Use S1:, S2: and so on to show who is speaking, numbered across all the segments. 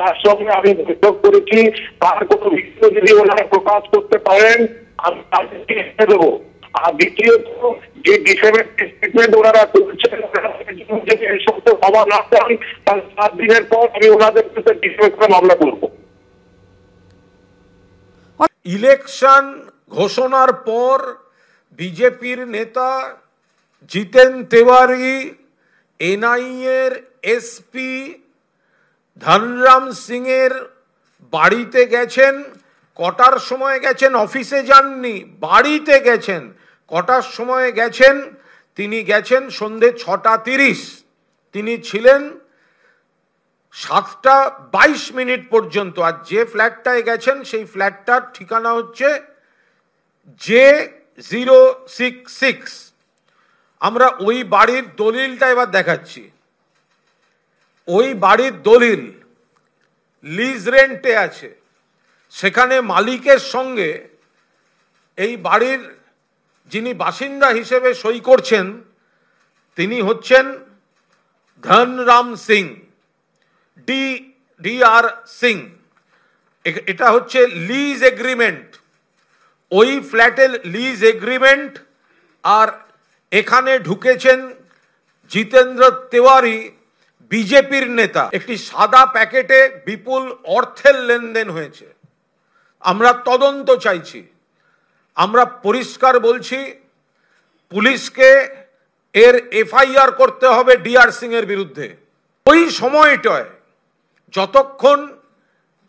S1: তার সঙ্গে আমি করেছি তার যদি ওনারা প্রকাশ করতে পারেন আমি তাদেরকে দেবো আর দ্বিতীয়ত যে ওনারা করছেন যদি এই সমস্ত না তাহলে সাত দিনের পর আমি ওনাদের সাথে মামলা করবো ইলেকশন ঘোষণার পর বিজেপির নেতা জিতেন তেওয়ারি এনআইএর এসপি ধনরাম সিংয়ের বাড়িতে গেছেন কটার সময় গেছেন অফিসে যাননি বাড়িতে গেছেন কটার সময় গেছেন তিনি গেছেন সন্ধে ছটা তিরিশ তিনি ছিলেন সাতটা বাইশ মিনিট পর্যন্ত আর যে ফ্ল্যাটটায় গেছেন সেই ফ্ল্যাটটার ঠিকানা হচ্ছে জে জিরো সিক্স সিক্স আমরা ওই বাড়ির দলিলটা এবার দেখাচ্ছি ওই বাড়ির দলিল লিজ রেন্টে আছে সেখানে মালিকের সঙ্গে এই বাড়ির যিনি বাসিন্দা হিসেবে সই করছেন তিনি হচ্ছেন Dhanram Singh D D R Singh এটা হচ্ছে লিজ এগ্রিমেন্ট ওই ফ্ল্যাটের লিজ এগ্রিমেন্ট আর এখানে ঢুকেছেন জিতেন্দ্র তেওয়ারি বিজেপির নেতা একটি সাদা প্যাকেটে বিপুল অর্থের লেনদেন হয়েছে আমরা তদন্ত চাইছি আমরা পরিষ্কার বলছি পুলিশকে এর এফআইআর করতে হবে ডিআর সিং এর বিরুদ্ধে ওই সময়টায় যতক্ষণ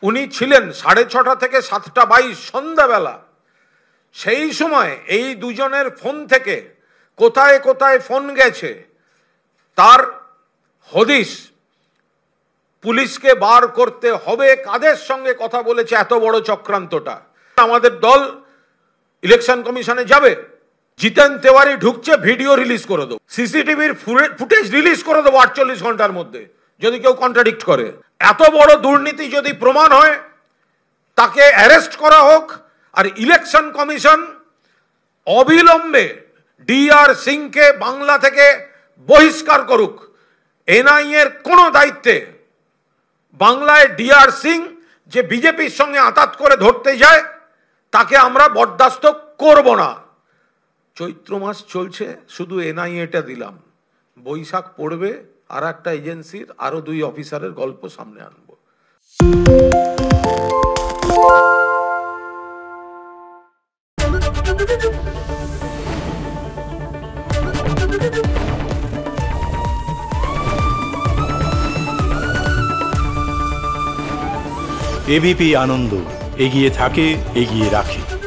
S1: উনি ছিলেন সাড়ে ছটা থেকে সাতটা বাইশ সন্ধ্যাবেলা সেই সময় এই দুজনের ফোন থেকে কোথায় কোথায় ফোন গেছে তার হদিস পুলিশকে বার করতে হবে কাদের সঙ্গে কথা বলেছে এত বড় চক্রান্তটা আমাদের দল ইলেকশন কমিশনে যাবে জিতেন তেওয়ারি ঢুকছে ভিডিও রিলিজ করে দেবো সিসিটিভির ফুটেজ রিলিজ করে দেবো আটচল্লিশ ঘন্টার মধ্যে যদি কেউ কন্ট্রাডিক্ট করে এত বড় দুর্নীতি যদি প্রমাণ হয় তাকে অ্যারেস্ট করা হোক আর ইলেকশন কমিশন অবিলম্বে ডি আর সিংকে বাংলা থেকে বহিষ্কার করুক এনআইএর কোনো দায়িত্বে বাংলায় ডি আর সিং যে বিজেপির সঙ্গে আতাত করে ধরতে যায় তাকে আমরা বরদাস্ত করব না চৈত্র মাস চলছে শুধু এনআইএটা দিলাম বৈশাখ পড়বে আর একটা এজেন্সির আরও দুই অফিসারের গল্প সামনে আনবো এবিপি আনন্দ এগিয়ে থাকে এগিয়ে রাখে